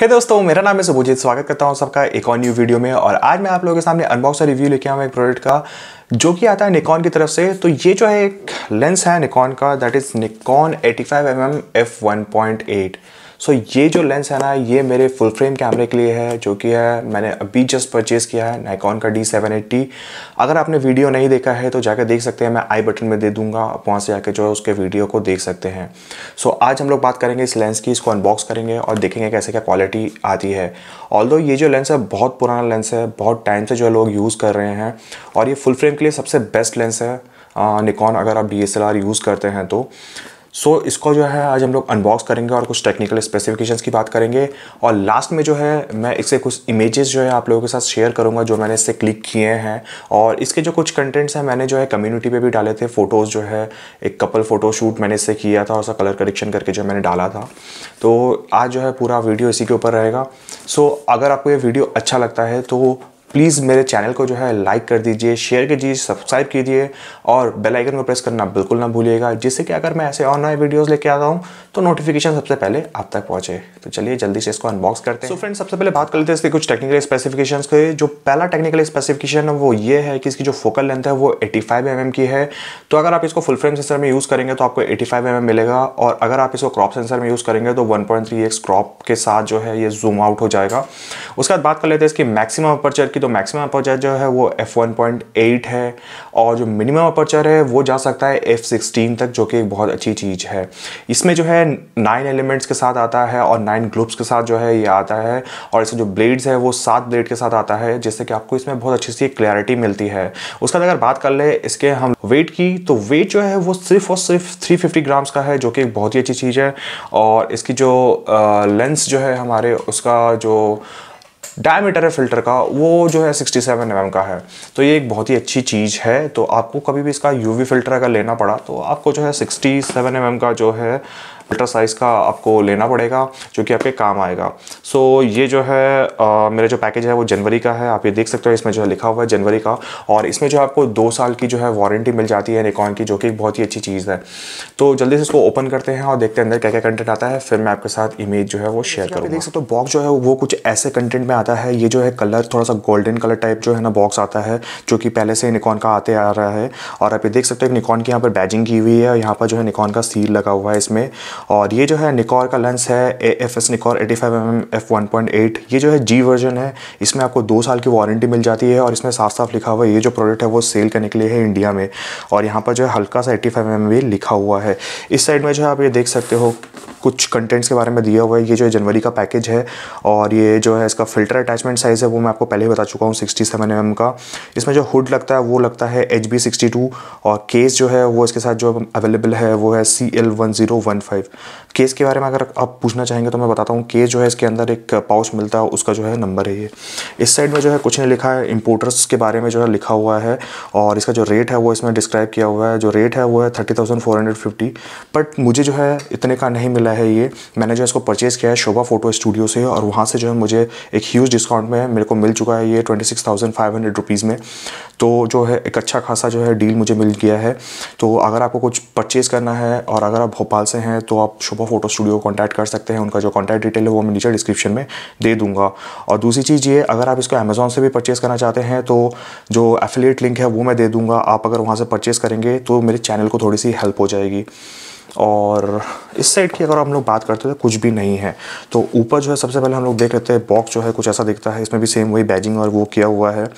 हे hey दोस्तों मेरा नाम है सुबोजित स्वागत करता हूँ सबका एक और न्यू वीडियो में और आज मैं आप लोगों के सामने अनबॉक्स और रिव्यू लेके आऊँ एक प्रोडक्ट का जो कि आता है निकॉन की तरफ से तो ये जो है एक लेंस है निकॉन का that is Nikon 85 five M M F one point eight so so, ये जो लेंस है ना ये मेरे फुल फ्रेम कैमरे के लिए है जो कि है मैंने अभी जस्ट परचेज़ किया है नाइकॉन का डी सेवन एट्टी अगर आपने वीडियो नहीं देखा है तो जाकर देख सकते हैं मैं आई बटन में दे दूंगा आप वहाँ से जाकर जो है उसके वीडियो को देख सकते हैं सो so, आज हम लोग बात करेंगे इस लेंस की इसको अनबॉक्स करेंगे और देखेंगे कैसे क्या क्वालिटी आती है ऑल ये जो लेंस है बहुत पुराना लेंस है बहुत टाइम से जो है लोग यूज़ कर रहे हैं और ये फुल फ्रेम के लिए सबसे बेस्ट लेंस है निकॉन अगर आप डी यूज़ करते हैं तो सो so, इसको जो है आज हम लोग अनबॉक्स करेंगे और कुछ टेक्निकल स्पेसिफिकेशंस की बात करेंगे और लास्ट में जो है मैं इससे कुछ इमेजेस जो है आप लोगों के साथ शेयर करूंगा जो मैंने इससे क्लिक किए हैं और इसके जो कुछ कंटेंट्स हैं मैंने जो है कम्युनिटी पे भी डाले थे फ़ोटोज़ जो है एक कपल फ़ोटो शूट मैंने इससे किया था और उसका कलर करेक्शन करके जो मैंने डाला था तो आज जो है पूरा वीडियो इसी के ऊपर रहेगा सो so, अगर आपको ये वीडियो अच्छा लगता है तो प्लीज़ मेरे चैनल को जो है लाइक कर दीजिए शेयर कीजिए सब्सक्राइब कीजिए और बेल आइकन को प्रेस करना बिल्कुल ना भूलिएगा जिससे कि अगर मैं ऐसे और नए वीडियोस लेके आता हूँ तो नोटिफिकेशन सबसे पहले आप तक पहुंचे तो चलिए जल्दी से इसको अनबॉक्स करते हैं so फ्रेंड्स सबसे पहले बात कर लेते हैं इसके कुछ टेक्निकल स्पेसिफिकेशन के जो पहला टेक्निकल स्पेसिफिकेशन है वो ये है कि इसकी जो फोकल लेंथ है वो 85 फाइव mm की है तो अगर आप इसको फुल फ्रेम सेंसर में यूज़ करेंगे तो आपको 85 फाइव mm मिलेगा और अगर आप इसको क्रॉप सेंसर में यूज़ करेंगे तो वन क्रॉप के साथ जो है ये जूम आउट हो जाएगा उसके बाद बात कर लेते हैं इसकी मैक्सिमम अपर्चर की तो मैक्सिमम अपर्चर जो है वो एफ है और जो मिनिमम अपर्चर है वो जा सकता है एफ तक जो कि एक बहुत अच्छी चीज़ है इसमें जो है नाइन एलिमेंट्स के साथ आता है और नाइन ग्लूप्स के साथ जो है ये आता है और इसका जो ब्लेड्स है वो सात ब्लेड के साथ आता है जिससे कि आपको इसमें बहुत अच्छी सी क्लैरिटी मिलती है उसके बाद अगर बात कर ले इसके हम वेट की तो वेट जो है वो सिर्फ और सिर्फ फिफ्टी ग्राम्स का है जो कि एक बहुत ही अच्छी चीज़ है और इसकी जो लेंस जो है हमारे उसका जो डायमीटर है फ़िल्टर का वो जो है 67 सेवन mm का है तो ये एक बहुत ही अच्छी चीज़ है तो आपको कभी भी इसका यूवी फ़िल्टर अगर लेना पड़ा तो आपको जो है 67 सेवन mm का जो है अल्ट्रा साइज़ का आपको लेना पड़ेगा जो कि आपके काम आएगा सो so, ये जो है मेरा जो पैकेज है वो जनवरी का है आप ये देख सकते हो इसमें जो है लिखा हुआ है जनवरी का और इसमें जो आपको दो साल की जो है वारंटी मिल जाती है निकॉन की जो कि बहुत ही अच्छी चीज़ है तो जल्दी से इसको ओपन करते हैं और देखते हैं अंदर क्या क्या कंटेंट आता है फिर मैं आपके साथ इमेज जो है वो शेयर करूँ देख सकते हो बॉक्स जो है वो कुछ ऐसे कंटेंट में आता है ये जो है कलर थोड़ा सा गोल्डन कलर टाइप जो है ना बॉक्स आता है जो कि पहले से निकॉन का आते आ रहा है और आप ये देख सकते हो निकॉन की यहाँ पर बैजिंग की हुई है यहाँ पर जो है निकॉन का सील लगा हुआ है इसमें और ये जो है निकॉर का लेंस है A F S Nikkor eighty five M M F one point eight ये जो है जी वर्जन है इसमें आपको दो साल की वारंटी मिल जाती है और इसमें साफ साफ लिखा हुआ है ये जो प्रोडक्ट है वो सेल करने के लिए है इंडिया में और यहाँ पर जो है हल्का सा एट्टी फाइव एम एम भी लिखा हुआ है इस साइड में जो है आप ये देख सकते हो कुछ कंटेंट्स के बारे में दिया हुआ है ये जो है जनवरी का पैकेज है और ये जो है इसका फिल्टर अटैचमेंट साइज़ है वो मैं आपको पहले ही बता चुका हूँ सिक्सटी सेवन एम का इसमें जो हुड लगता है वो लगता है एच बी सिक्सटी टू और केस जो है वो इसके साथ जो अवेलेबल है वो है C L one zero one five detective case के बारे में अगर आप पूछना चाहेंगे तो मैं बताता हूँ केस जो है इसके अंदर एक पाउच मिलता है उसका जो है नंबर है ये इस साइड में जो है कुछ नहीं लिखा है इम्पोर्टर्स के बारे में जो है लिखा हुआ है और इसका जो रेट है वो इसमें डिस्क्राइब किया हुआ है जो रेट है वो है thirty thousand four hundred fifty but मुझे जो है इतने का नहीं मिला है ये मैंने जो इसको परचेज़ किया है शोभा फोटो स्टूडियो से और वहाँ से जो है मुझे एक ह्यूज डिस्काउंट में मेरे को मिल चुका है ये twenty six thousand five hundred rupees में तो जो है एक अच्छा खासा जो है डील मुझे मिल गया है तो अगर आपको कुछ परचेज़ करना है और अगर आप भोपाल से हैं तो तो आप शोभा फोटो स्टूडियो कॉन्टैक्ट कर सकते हैं उनका जो कॉन्टैक्ट डिटेल है वो मैं नीचे डिस्क्रिप्शन में दे दूंगा और दूसरी चीज़ ये अगर आप इसको अमेजोन से भी परचेज़ करना चाहते हैं तो जो एफिलेट लिंक है वो मैं दे दूँगा आप अगर वहाँ से परचेज़ करेंगे तो मेरे चैनल को थोड़ी सी हेल्प हो जाएगी और इस साइड की अगर हम लोग बात करते हैं तो कुछ भी नहीं है तो ऊपर जो है सबसे पहले हम लोग देख लेते हैं बॉक्स जो है कुछ ऐसा दिखता है इसमें भी सेम वही बैजिंग और वो किया हुआ है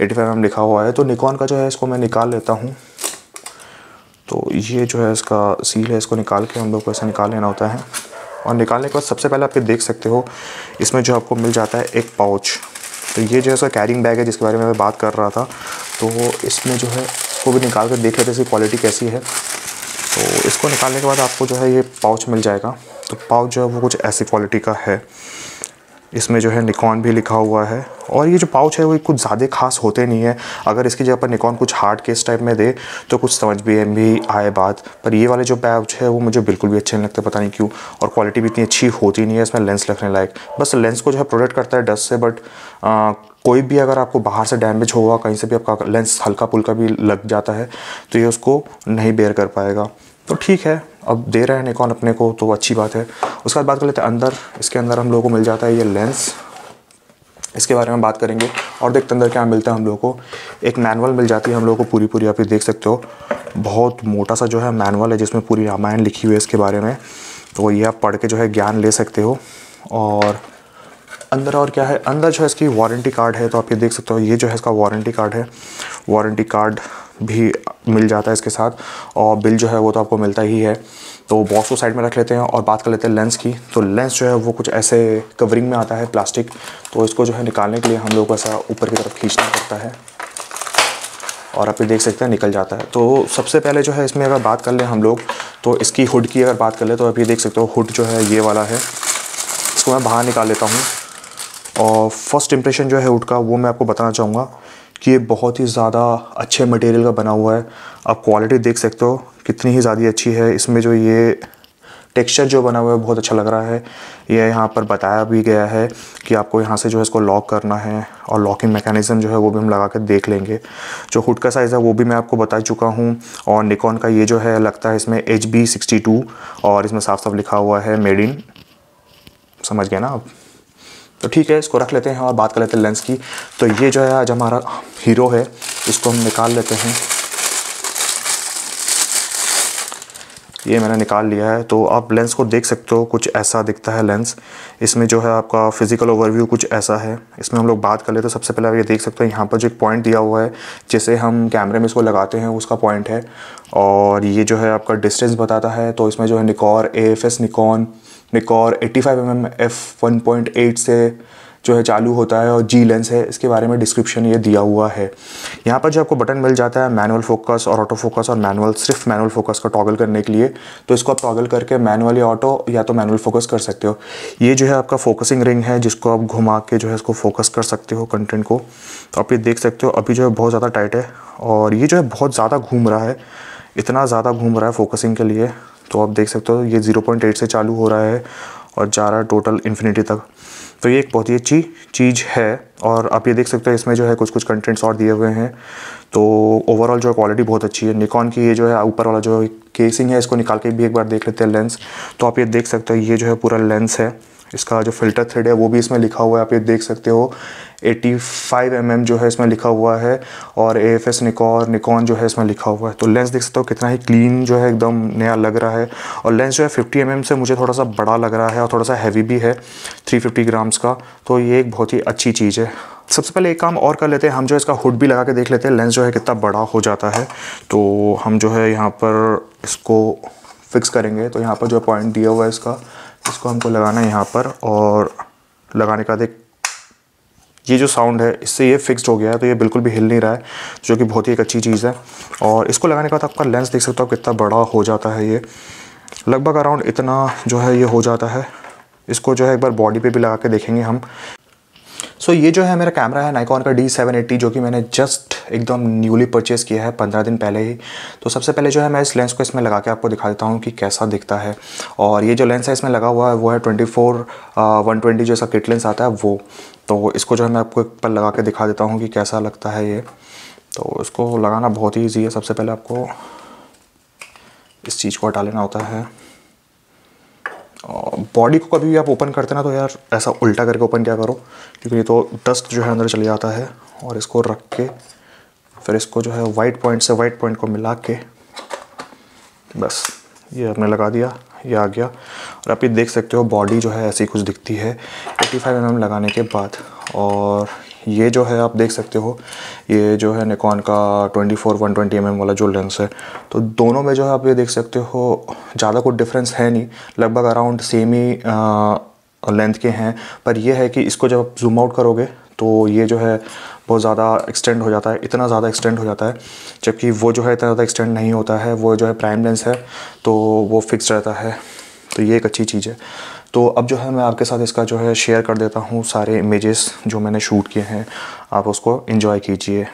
एटी फाइव एम लिखा हुआ है तो निकॉन का जो है इसको मैं निकाल लेता हूँ तो ये जो है इसका सील है इसको निकाल के हम लोग को ऐसा निकाल लेना होता है और निकालने के बाद सबसे पहले आप ये देख सकते हो इसमें जो आपको मिल जाता है एक पाउच तो ये जो है इसका कैरिंग बैग है जिसके बारे में मैं बात कर रहा था तो इसमें जो है इसको भी निकाल कर देख लेते इसकी क्वालिटी कैसी है तो इसको निकालने के बाद आपको जो है ये पाउच मिल जाएगा तो पाउच जो है वो कुछ ऐसी क्वालिटी का है इसमें जो है निकॉन भी लिखा हुआ है और ये जो पाउच है वो कुछ ज़्यादा खास होते नहीं है अगर इसकी जगह पर निकॉन कुछ हार्ड केस टाइप में दे तो कुछ समझ भी एम भी आए बात पर ये वाले जो पाउच है वो मुझे बिल्कुल भी अच्छे नहीं लगते पता नहीं क्यों और क्वालिटी भी इतनी अच्छी होती नहीं है इसमें लेंस लगने लायक बस लेंस को जो है प्रोटेक्ट करता है डस्ट से बट आ, कोई भी अगर आपको बाहर से डैमेज होगा कहीं से भी आपका लेंस हल्का पुल्का भी लग जाता है तो ये उसको नहीं बेयर कर पाएगा तो ठीक है अब दे रहे हैं निकॉन अपने को तो अच्छी बात है उसके बाद बात कर लेते हैं अंदर इसके अंदर हम लोगों को मिल जाता है ये लेंस इसके बारे में बात करेंगे और देखते अंदर क्या मिलता है हम लोग को एक मैनुअल मिल जाती है हम लोग को पूरी पूरी आप ये देख सकते हो बहुत मोटा सा जो है मैनुअल है जिसमें पूरी रामायण लिखी हुई है इसके बारे में तो ये आप पढ़ के जो है ज्ञान ले सकते हो और अंदर और क्या है अंदर जो है इसकी वारंटी कार्ड है तो आप ये देख सकते हो ये जो है इसका वारंटी कार्ड है वारंटी कार्ड भी मिल जाता है इसके साथ और बिल जो है वो तो आपको मिलता ही है तो बॉक्स को साइड में रख लेते हैं और बात कर लेते हैं लेंस की तो लेंस जो है वो कुछ ऐसे कवरिंग में आता है प्लास्टिक तो इसको जो है निकालने के लिए हम लोग ऐसा ऊपर की तरफ खींचना पड़ता है और आप ये देख सकते हैं निकल जाता है तो सबसे पहले जो है इसमें अगर बात कर लें हम लोग तो इसकी हुड की अगर बात कर लें तो आप ये देख सकते हो हुड जो है ये वाला है इसको मैं बाहर निकाल लेता हूँ और फर्स्ट इंप्रेशन जो है हुड का वो मैं आपको बताना चाहूँगा कि ये बहुत ही ज़्यादा अच्छे मटेरियल का बना हुआ है आप क्वालिटी देख सकते हो कितनी ही ज़्यादा अच्छी है इसमें जो ये टेक्सचर जो बना हुआ है बहुत अच्छा लग रहा है यह यहाँ पर बताया भी गया है कि आपको यहाँ से जो है इसको लॉक करना है और लॉकिंग मैकेनिज़म जो है वो भी हम लगा कर देख लेंगे जो हुड का साइज़ है वो भी मैं आपको बता चुका हूँ और निकॉन का ये जो है लगता है इसमें एच बी सिक्सटी टू और इसमें साफ साफ लिखा हुआ है मेड इन समझ गए ना आप तो ठीक है इसको रख लेते हैं और बात कर लेते हैं लेंस की तो ये जो है आज हमारा हीरो है इसको हम निकाल लेते हैं ये मैंने निकाल लिया है तो आप लेंस को देख सकते हो कुछ ऐसा दिखता है लेंस इसमें जो है आपका फिजिकल ओवरव्यू कुछ ऐसा है इसमें हम लोग बात कर ले तो सबसे पहले आप ये देख सकते हो यहाँ पर जो एक पॉइंट दिया हुआ है जिसे हम कैमरे में इसको लगाते हैं उसका पॉइंट है और ये जो है आपका डिस्टेंस बताता है तो इसमें जो है Nikkor A F S Nikon Nikkor 85 five mm F one से जो है चालू होता है और जी लेंस है इसके बारे में डिस्क्रिप्शन ये दिया हुआ है यहाँ पर जो आपको बटन मिल जाता है मैनुअल फोकस और ऑटो फोकस और मैनुअल सिर्फ मैनुअल फोकस का टॉगल करने के लिए तो इसको आप टॉगल करके मैनुअल या ऑटो या तो मैनुअल फोकस कर सकते हो ये जो है आपका फोकसिंग रिंग है जिसको आप घुमा के जो है इसको फोकस कर सकते हो कंटेंट को तो आप ये देख सकते हो अभी जो है बहुत ज़्यादा टाइट है और ये जो है बहुत ज़्यादा घूम रहा है इतना ज़्यादा घूम रहा है फोकसिंग के लिए तो आप देख सकते हो ये 0.8 से चालू हो रहा है और जा रहा है टोटल इन्फिनिटी तक तो ये एक बहुत ही अच्छी चीज़ है और आप ये देख सकते हो इसमें जो है कुछ कुछ कंटेंट्स और दिए हुए हैं तो ओवरऑल जो है क्वालिटी बहुत अच्छी है निकॉन की ये जो है ऊपर वाला जो केसिंग है इसको निकाल के भी एक बार देख लेते हैं लेंस तो आप ये देख सकते हो ये जो है पूरा लेंस है इसका जो फिल्टर थ्रेड है वो भी इसमें लिखा हुआ है आप ये देख सकते हो 85 फाइव mm जो है इसमें लिखा हुआ है और A F S Nikon Nikon जो है इसमें लिखा हुआ है तो लेंस देख सकते हो कितना ही क्लीन जो है एकदम नया लग रहा है और लेंस जो है 50 mm से मुझे थोड़ा सा बड़ा लग रहा है और थोड़ा सा हैवी भी है 350 ग्राम्स का तो ये एक बहुत ही अच्छी चीज़ है सबसे पहले एक काम और कर लेते हैं हम जो है इसका हुड भी लगा के देख लेते हैं लेंस जो है कितना बड़ा हो जाता है तो हम जो है यहाँ पर इसको फिक्स करेंगे तो यहाँ पर जो पॉइंट दिया हुआ है इसका इसको हमको लगाना है यहाँ पर और लगाने का देख ये जो साउंड है इससे ये फिक्स्ड हो गया है तो ये बिल्कुल भी हिल नहीं रहा है जो कि बहुत ही एक अच्छी चीज़ है और इसको लगाने के बाद आपका लेंस देख सकते हो कितना बड़ा हो जाता है ये लगभग अराउंड इतना जो है ये हो जाता है इसको जो है एक बार बॉडी पे भी लगा के देखेंगे हम सो so, ये जो है मेरा कैमरा है नाइकॉन का डी सेवन एट्टी जो कि मैंने जस्ट एकदम न्यूली परचेज़ किया है पंद्रह दिन पहले ही तो सबसे पहले जो है मैं इस लेंस को इसमें लगा के आपको दिखा देता हूँ कि कैसा दिखता है और ये जो लेंस है इसमें लगा हुआ है वो है ट्वेंटी फोर वन ट्वेंटी जो किट लेंस आता है वो तो इसको जो है मैं आपको एक पल लगा के दिखा देता हूँ कि कैसा लगता है ये तो इसको लगाना बहुत ही ईजी है सबसे पहले आपको इस चीज़ को हटा लेना होता है बॉडी को कभी भी आप ओपन करते ना तो यार ऐसा उल्टा करके ओपन क्या करो क्योंकि ये तो डस्ट जो है अंदर चले जाता है और इसको रख के फिर इसको जो है वाइट पॉइंट से वाइट पॉइंट को मिला के बस ये हमने लगा दिया ये आ गया और आप ये देख सकते हो बॉडी जो है ऐसी कुछ दिखती है 85 फाइव mm लगाने के बाद और ये जो है आप देख सकते हो ये जो है निकॉन का 24 फोर वन ट्वेंटी वाला जो लेंस है तो दोनों में जो है आप ये देख सकते हो ज़्यादा कुछ डिफरेंस है नहीं लगभग अराउंड सेम ही लेंथ के हैं पर यह है कि इसको जब आप जूम आउट करोगे तो ये जो है बहुत ज़्यादा एक्सटेंड हो जाता है इतना ज़्यादा एक्सटेंड हो जाता है जबकि वो जो है इतना ज़्यादा एक्सटेंड नहीं होता है वो जो है प्राइम लेंस है तो वो फिक्स रहता है तो ये एक अच्छी चीज़ है तो अब जो है मैं आपके साथ इसका जो है शेयर कर देता हूँ सारे इमेजेस जो मैंने शूट किए हैं आप उसको इन्जॉय कीजिए